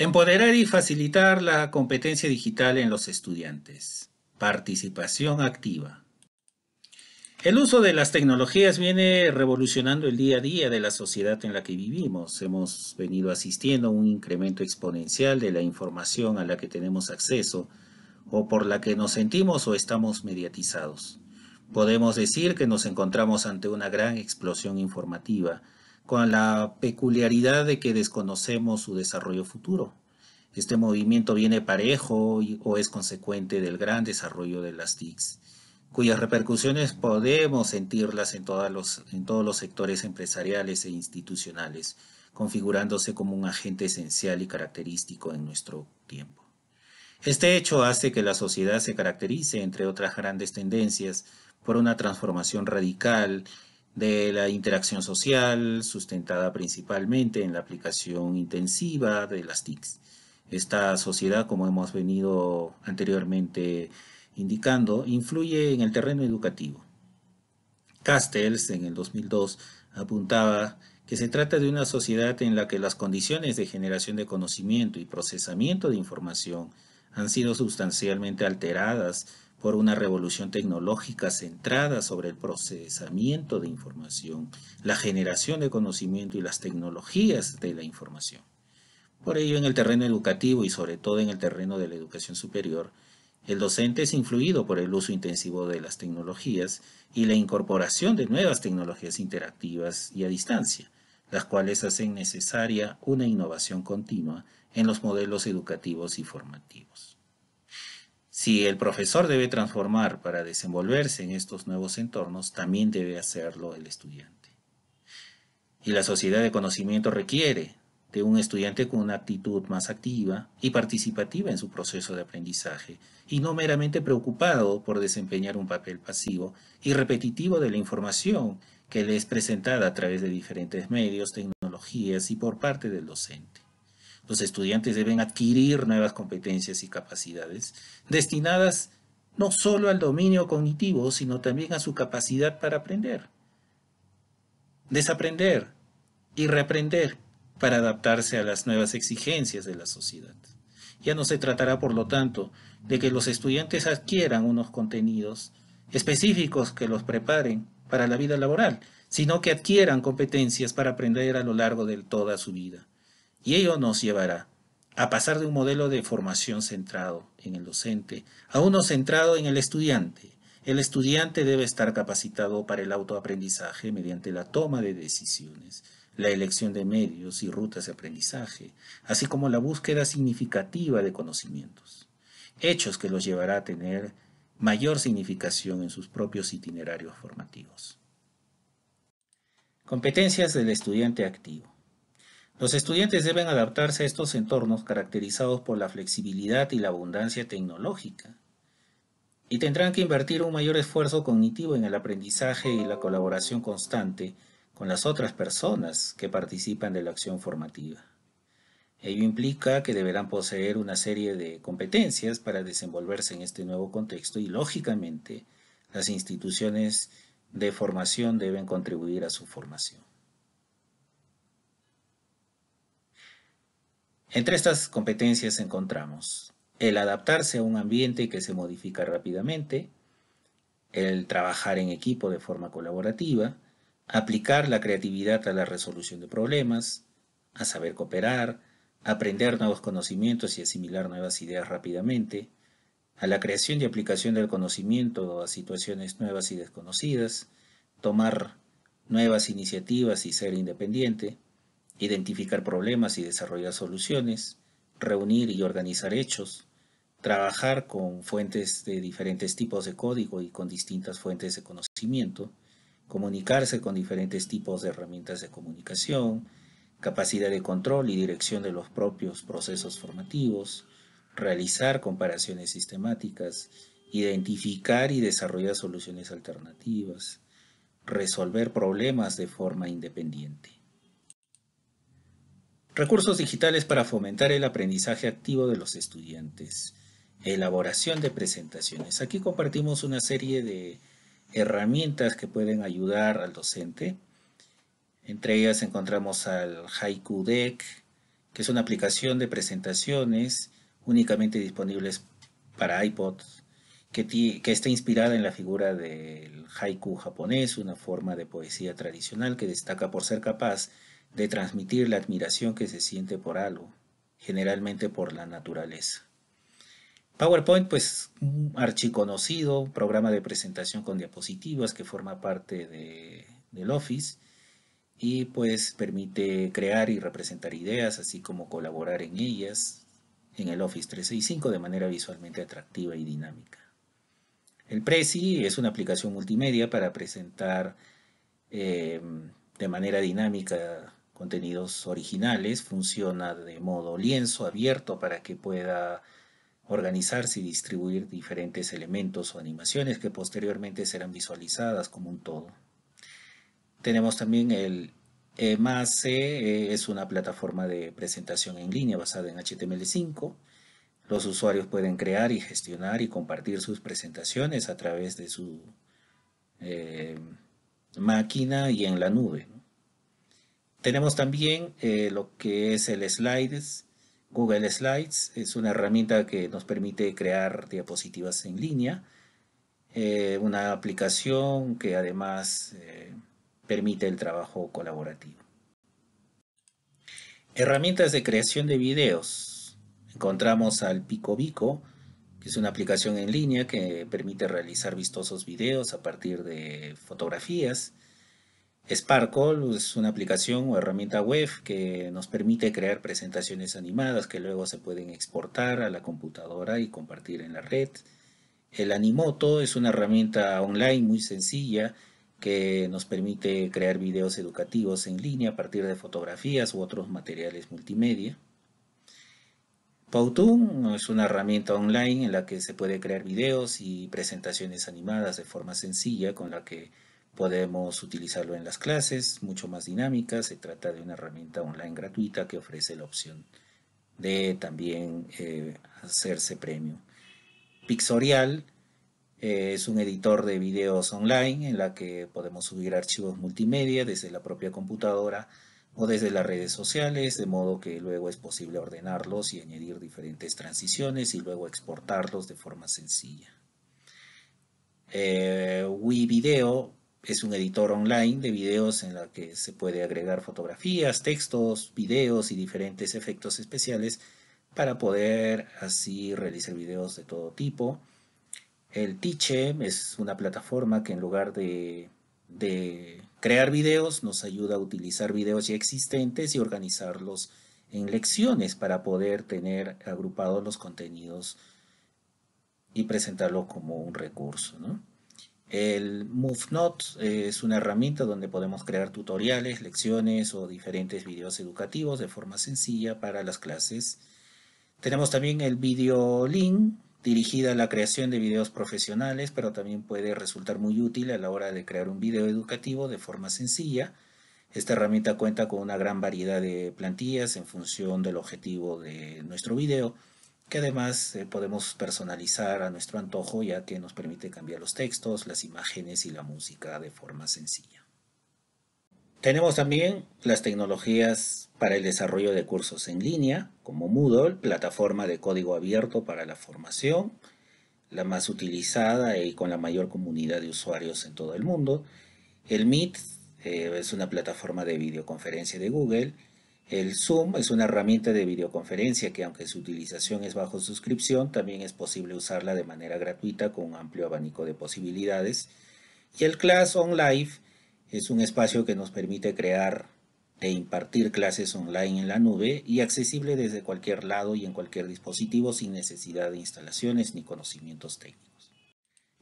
Empoderar y facilitar la competencia digital en los estudiantes. Participación activa. El uso de las tecnologías viene revolucionando el día a día de la sociedad en la que vivimos. Hemos venido asistiendo a un incremento exponencial de la información a la que tenemos acceso o por la que nos sentimos o estamos mediatizados. Podemos decir que nos encontramos ante una gran explosión informativa con la peculiaridad de que desconocemos su desarrollo futuro. Este movimiento viene parejo o es consecuente del gran desarrollo de las TICs, cuyas repercusiones podemos sentirlas en, en todos los sectores empresariales e institucionales, configurándose como un agente esencial y característico en nuestro tiempo. Este hecho hace que la sociedad se caracterice, entre otras grandes tendencias, por una transformación radical de la interacción social sustentada principalmente en la aplicación intensiva de las TICs. Esta sociedad, como hemos venido anteriormente indicando, influye en el terreno educativo. Castells, en el 2002, apuntaba que se trata de una sociedad en la que las condiciones de generación de conocimiento y procesamiento de información han sido sustancialmente alteradas por una revolución tecnológica centrada sobre el procesamiento de información, la generación de conocimiento y las tecnologías de la información. Por ello, en el terreno educativo y sobre todo en el terreno de la educación superior, el docente es influido por el uso intensivo de las tecnologías y la incorporación de nuevas tecnologías interactivas y a distancia, las cuales hacen necesaria una innovación continua en los modelos educativos y formativos. Si el profesor debe transformar para desenvolverse en estos nuevos entornos, también debe hacerlo el estudiante. Y la sociedad de conocimiento requiere de un estudiante con una actitud más activa y participativa en su proceso de aprendizaje, y no meramente preocupado por desempeñar un papel pasivo y repetitivo de la información que le es presentada a través de diferentes medios, tecnologías y por parte del docente. Los estudiantes deben adquirir nuevas competencias y capacidades destinadas no solo al dominio cognitivo, sino también a su capacidad para aprender, desaprender y reaprender para adaptarse a las nuevas exigencias de la sociedad. Ya no se tratará, por lo tanto, de que los estudiantes adquieran unos contenidos específicos que los preparen para la vida laboral, sino que adquieran competencias para aprender a lo largo de toda su vida y ello nos llevará a pasar de un modelo de formación centrado en el docente a uno centrado en el estudiante. El estudiante debe estar capacitado para el autoaprendizaje mediante la toma de decisiones, la elección de medios y rutas de aprendizaje, así como la búsqueda significativa de conocimientos, hechos que los llevará a tener mayor significación en sus propios itinerarios formativos. Competencias del estudiante activo. Los estudiantes deben adaptarse a estos entornos caracterizados por la flexibilidad y la abundancia tecnológica y tendrán que invertir un mayor esfuerzo cognitivo en el aprendizaje y la colaboración constante con las otras personas que participan de la acción formativa. Ello implica que deberán poseer una serie de competencias para desenvolverse en este nuevo contexto y, lógicamente, las instituciones de formación deben contribuir a su formación. Entre estas competencias encontramos el adaptarse a un ambiente que se modifica rápidamente, el trabajar en equipo de forma colaborativa, aplicar la creatividad a la resolución de problemas, a saber cooperar, aprender nuevos conocimientos y asimilar nuevas ideas rápidamente, a la creación y aplicación del conocimiento a situaciones nuevas y desconocidas, tomar nuevas iniciativas y ser independiente, identificar problemas y desarrollar soluciones, reunir y organizar hechos, trabajar con fuentes de diferentes tipos de código y con distintas fuentes de conocimiento, comunicarse con diferentes tipos de herramientas de comunicación, capacidad de control y dirección de los propios procesos formativos, realizar comparaciones sistemáticas, identificar y desarrollar soluciones alternativas, resolver problemas de forma independiente. Recursos digitales para fomentar el aprendizaje activo de los estudiantes. Elaboración de presentaciones. Aquí compartimos una serie de herramientas que pueden ayudar al docente. Entre ellas encontramos al Haiku Deck, que es una aplicación de presentaciones únicamente disponibles para iPod, que, está inspirada en la figura del haiku japonés, una forma de poesía tradicional que destaca por ser capaz de transmitir la admiración que se siente por algo, generalmente por la naturaleza. PowerPoint, pues un mm, archiconocido programa de presentación con diapositivas que forma parte de, del Office y pues permite crear y representar ideas, así como colaborar en ellas en el Office 365 de manera visualmente atractiva y dinámica. El Prezi es una aplicación multimedia para presentar em, de manera dinámica contenidos originales, funciona de modo lienzo abierto para que pueda organizarse y distribuir diferentes elementos o animaciones que posteriormente serán visualizadas como un todo. Tenemos también el EMAC, eh, es una plataforma de presentación en línea basada en HTML5. Los usuarios pueden crear y gestionar y compartir sus presentaciones a través de su eh, máquina y en la nube. Tenemos también eh, lo que es el Slides, Google Slides, es una herramienta que nos permite crear diapositivas en línea, eh, una aplicación que además eh, permite el trabajo colaborativo. Herramientas de creación de videos. Encontramos al Pico que es una aplicación en línea que permite realizar vistosos videos a partir de fotografías. Sparkle es una aplicación o herramienta web que nos permite crear presentaciones animadas que luego se pueden exportar a la computadora y compartir en la red. El Animoto es una herramienta online muy sencilla que nos permite crear videos educativos en línea a partir de fotografías u otros materiales multimedia. Powtoon es una herramienta online en la que se puede crear videos y presentaciones animadas de forma sencilla con la que Podemos utilizarlo en las clases, mucho más dinámica. Se trata de una herramienta online gratuita que ofrece la opción de también eh, hacerse premio. Pixorial eh, es un editor de videos online en la que podemos subir archivos multimedia desde la propia computadora o desde las redes sociales, de modo que luego es posible ordenarlos y añadir diferentes transiciones y luego exportarlos de forma sencilla. Eh, Video es un editor online de videos en la que se puede agregar fotografías, textos, videos y diferentes efectos especiales para poder así realizar videos de todo tipo. El Teachem es una plataforma que en lugar de, de crear videos nos ayuda a utilizar videos ya existentes y organizarlos en lecciones para poder tener agrupados los contenidos y presentarlo como un recurso. ¿no? El MoveNote es una herramienta donde podemos crear tutoriales, lecciones o diferentes videos educativos de forma sencilla para las clases. Tenemos también el VideoLink, dirigida a la creación de videos profesionales, pero también puede resultar muy útil a la hora de crear un video educativo de forma sencilla. Esta herramienta cuenta con una gran variedad de plantillas en función del objetivo de nuestro video que además eh, podemos personalizar a nuestro antojo ya que nos permite cambiar los textos, las imágenes y la música de forma sencilla. Tenemos también las tecnologías para el desarrollo de cursos en línea, como Moodle, plataforma de código abierto para la formación, la más utilizada y con la mayor comunidad de usuarios en todo el mundo. El Meet eh, es una plataforma de videoconferencia de Google el Zoom es una herramienta de videoconferencia que aunque su utilización es bajo suscripción, también es posible usarla de manera gratuita con un amplio abanico de posibilidades. Y el Class on es un espacio que nos permite crear e impartir clases online en la nube y accesible desde cualquier lado y en cualquier dispositivo sin necesidad de instalaciones ni conocimientos técnicos.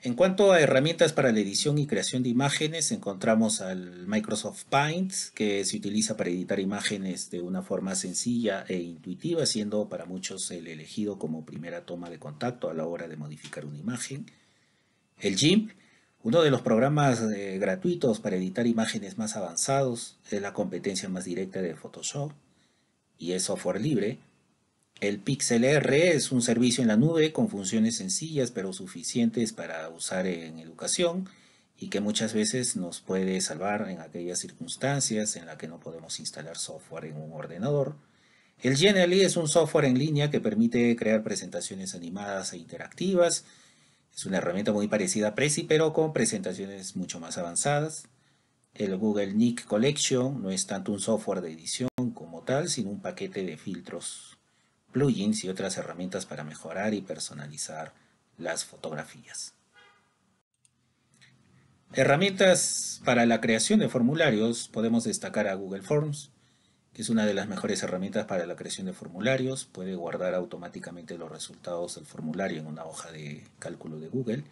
En cuanto a herramientas para la edición y creación de imágenes, encontramos al Microsoft Paint, que se utiliza para editar imágenes de una forma sencilla e intuitiva, siendo para muchos el elegido como primera toma de contacto a la hora de modificar una imagen. El GIMP, uno de los programas eh, gratuitos para editar imágenes más avanzados, es la competencia más directa de Photoshop y es software libre, el Pixel R es un servicio en la nube con funciones sencillas pero suficientes para usar en educación y que muchas veces nos puede salvar en aquellas circunstancias en las que no podemos instalar software en un ordenador. El Genially es un software en línea que permite crear presentaciones animadas e interactivas. Es una herramienta muy parecida a Prezi pero con presentaciones mucho más avanzadas. El Google Nick Collection no es tanto un software de edición como tal, sino un paquete de filtros plugins y otras herramientas para mejorar y personalizar las fotografías. Herramientas para la creación de formularios podemos destacar a Google Forms, que es una de las mejores herramientas para la creación de formularios. Puede guardar automáticamente los resultados del formulario en una hoja de cálculo de Google.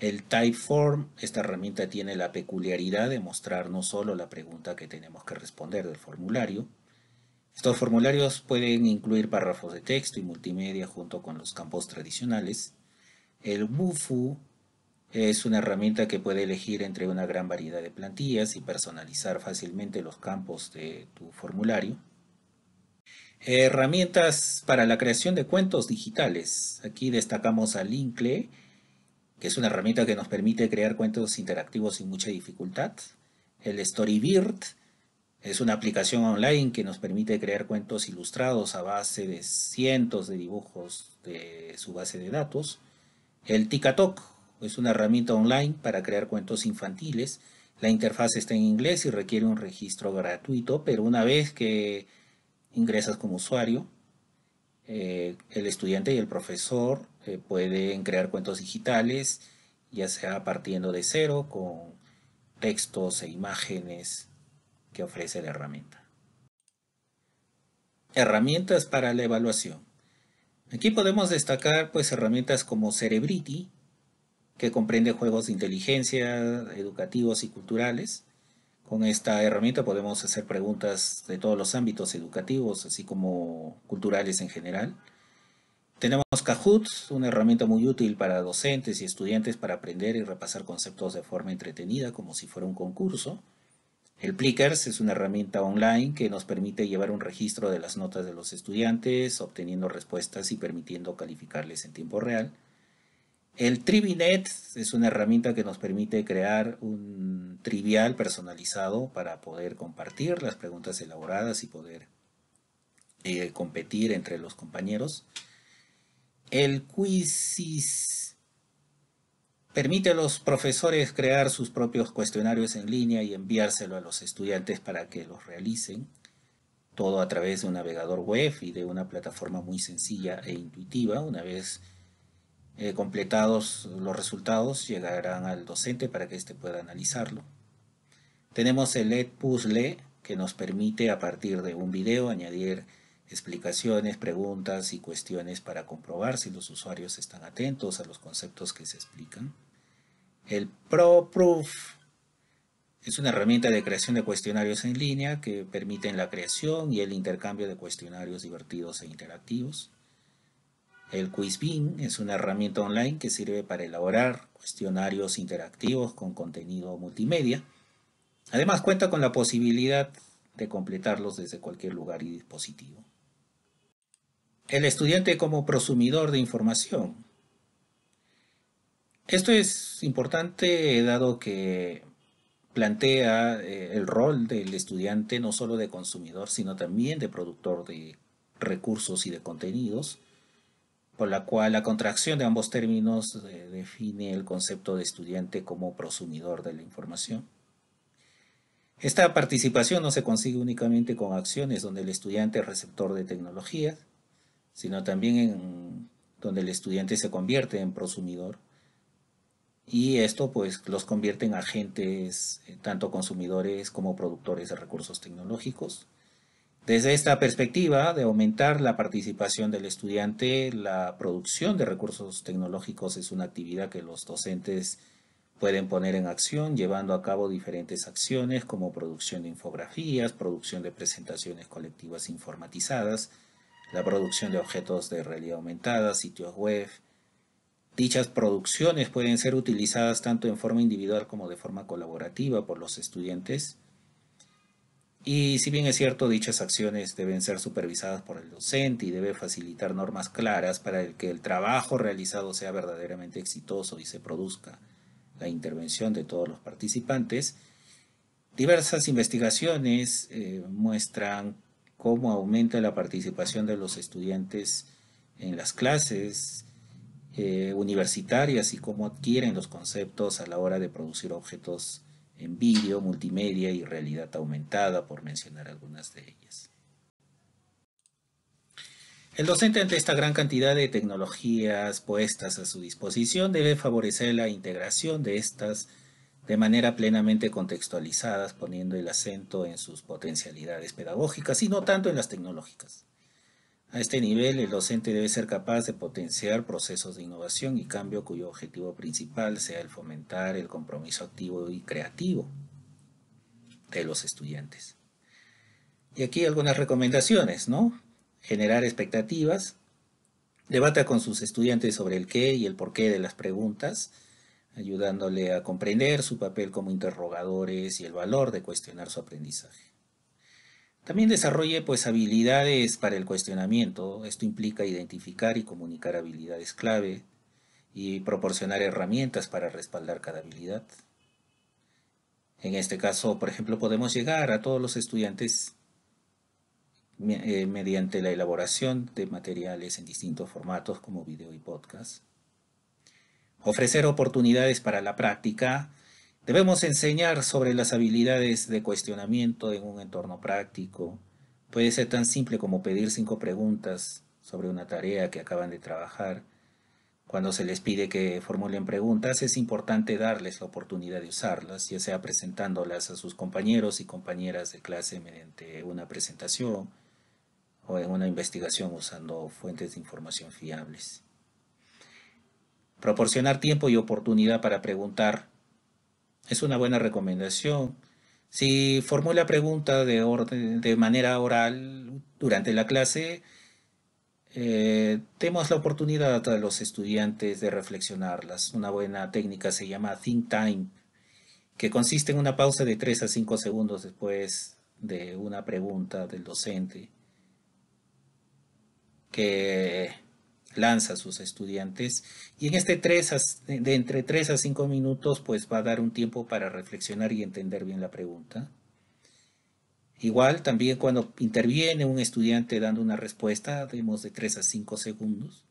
El Typeform, esta herramienta tiene la peculiaridad de mostrar no solo la pregunta que tenemos que responder del formulario, estos formularios pueden incluir párrafos de texto y multimedia junto con los campos tradicionales. El WUFU es una herramienta que puede elegir entre una gran variedad de plantillas y personalizar fácilmente los campos de tu formulario. Herramientas para la creación de cuentos digitales. Aquí destacamos a Linkle, que es una herramienta que nos permite crear cuentos interactivos sin mucha dificultad. El Storybird. Es una aplicación online que nos permite crear cuentos ilustrados a base de cientos de dibujos de su base de datos. El TikTok es una herramienta online para crear cuentos infantiles. La interfaz está en inglés y requiere un registro gratuito, pero una vez que ingresas como usuario, eh, el estudiante y el profesor eh, pueden crear cuentos digitales, ya sea partiendo de cero con textos e imágenes que ofrece la herramienta. Herramientas para la evaluación. Aquí podemos destacar pues, herramientas como Cerebrity, que comprende juegos de inteligencia, educativos y culturales. Con esta herramienta podemos hacer preguntas de todos los ámbitos educativos, así como culturales en general. Tenemos Kahoot, una herramienta muy útil para docentes y estudiantes para aprender y repasar conceptos de forma entretenida, como si fuera un concurso. El Plickers es una herramienta online que nos permite llevar un registro de las notas de los estudiantes, obteniendo respuestas y permitiendo calificarles en tiempo real. El Trivinet es una herramienta que nos permite crear un trivial personalizado para poder compartir las preguntas elaboradas y poder eh, competir entre los compañeros. El Quizizz Permite a los profesores crear sus propios cuestionarios en línea y enviárselo a los estudiantes para que los realicen, todo a través de un navegador web y de una plataforma muy sencilla e intuitiva. Una vez eh, completados los resultados, llegarán al docente para que éste pueda analizarlo. Tenemos el ed Puzzle, que nos permite a partir de un video añadir explicaciones, preguntas y cuestiones para comprobar si los usuarios están atentos a los conceptos que se explican. El ProProof es una herramienta de creación de cuestionarios en línea que permite la creación y el intercambio de cuestionarios divertidos e interactivos. El QuizBean es una herramienta online que sirve para elaborar cuestionarios interactivos con contenido multimedia. Además cuenta con la posibilidad de completarlos desde cualquier lugar y dispositivo el estudiante como prosumidor de información. Esto es importante dado que plantea eh, el rol del estudiante no solo de consumidor, sino también de productor de recursos y de contenidos, por la cual la contracción de ambos términos eh, define el concepto de estudiante como prosumidor de la información. Esta participación no se consigue únicamente con acciones donde el estudiante es receptor de tecnologías, sino también en donde el estudiante se convierte en prosumidor. Y esto pues los convierte en agentes, eh, tanto consumidores como productores de recursos tecnológicos. Desde esta perspectiva de aumentar la participación del estudiante, la producción de recursos tecnológicos es una actividad que los docentes pueden poner en acción llevando a cabo diferentes acciones como producción de infografías, producción de presentaciones colectivas informatizadas, la producción de objetos de realidad aumentada, sitios web. Dichas producciones pueden ser utilizadas tanto en forma individual como de forma colaborativa por los estudiantes. Y si bien es cierto, dichas acciones deben ser supervisadas por el docente y debe facilitar normas claras para que el trabajo realizado sea verdaderamente exitoso y se produzca la intervención de todos los participantes, diversas investigaciones eh, muestran cómo aumenta la participación de los estudiantes en las clases eh, universitarias y cómo adquieren los conceptos a la hora de producir objetos en vídeo, multimedia y realidad aumentada, por mencionar algunas de ellas. El docente ante esta gran cantidad de tecnologías puestas a su disposición debe favorecer la integración de estas de manera plenamente contextualizadas, poniendo el acento en sus potencialidades pedagógicas y no tanto en las tecnológicas. A este nivel, el docente debe ser capaz de potenciar procesos de innovación y cambio cuyo objetivo principal sea el fomentar el compromiso activo y creativo de los estudiantes. Y aquí algunas recomendaciones, ¿no? Generar expectativas, debata con sus estudiantes sobre el qué y el por qué de las preguntas, ayudándole a comprender su papel como interrogadores y el valor de cuestionar su aprendizaje. También desarrolle pues habilidades para el cuestionamiento. Esto implica identificar y comunicar habilidades clave y proporcionar herramientas para respaldar cada habilidad. En este caso, por ejemplo, podemos llegar a todos los estudiantes eh, mediante la elaboración de materiales en distintos formatos como video y podcast ofrecer oportunidades para la práctica, debemos enseñar sobre las habilidades de cuestionamiento en un entorno práctico. Puede ser tan simple como pedir cinco preguntas sobre una tarea que acaban de trabajar. Cuando se les pide que formulen preguntas, es importante darles la oportunidad de usarlas, ya sea presentándolas a sus compañeros y compañeras de clase mediante una presentación o en una investigación usando fuentes de información fiables. Proporcionar tiempo y oportunidad para preguntar es una buena recomendación. Si formula pregunta de, manera oral durante la clase, tenemos eh, la oportunidad a los estudiantes de reflexionarlas. Una buena técnica se llama think time, que consiste en una pausa de 3 a 5 segundos después de una pregunta del docente, que lanza a sus estudiantes y en este 3 a, de entre 3 a 5 minutos pues va a dar un tiempo para reflexionar y entender bien la pregunta. Igual también cuando interviene un estudiante dando una respuesta, demos de 3 a 5 segundos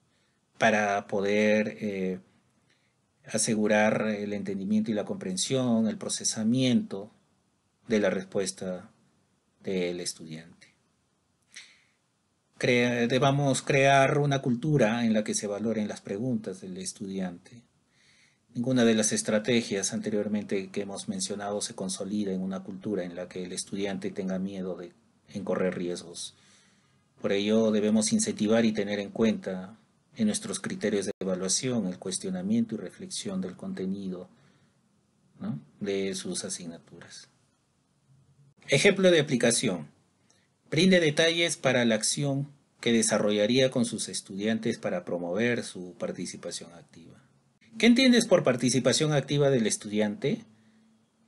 para poder eh, asegurar el entendimiento y la comprensión, el procesamiento de la respuesta del estudiante debamos crear una cultura en la que se valoren las preguntas del estudiante. Ninguna de las estrategias anteriormente que hemos mencionado se consolida en una cultura en la que el estudiante tenga miedo de encorrer riesgos. Por ello debemos incentivar y tener en cuenta en nuestros criterios de evaluación el cuestionamiento y reflexión del contenido de sus asignaturas. Ejemplo de aplicación. Brinde detalles para la acción que desarrollaría con sus estudiantes para promover su participación activa. ¿Qué entiendes por participación activa del estudiante?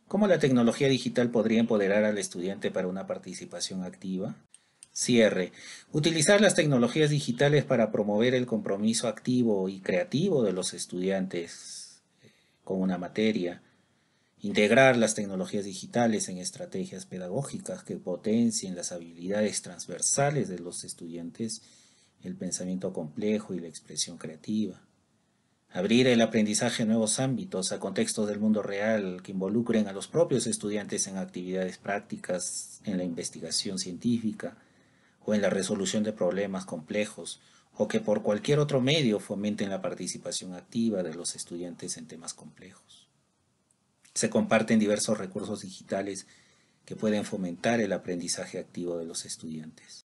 ¿Cómo la tecnología digital podría empoderar al estudiante para una participación activa? Cierre. Utilizar las tecnologías digitales para promover el compromiso activo y creativo de los estudiantes eh, con una materia, Integrar las tecnologías digitales en estrategias pedagógicas que potencien las habilidades transversales de los estudiantes, el pensamiento complejo y la expresión creativa. Abrir el aprendizaje a nuevos ámbitos, a contextos del mundo real que involucren a los propios estudiantes en actividades prácticas, en la investigación científica o en la resolución de problemas complejos, o que por cualquier otro medio fomenten la participación activa de los estudiantes en temas complejos. Se comparten diversos recursos digitales que pueden fomentar el aprendizaje activo de los estudiantes.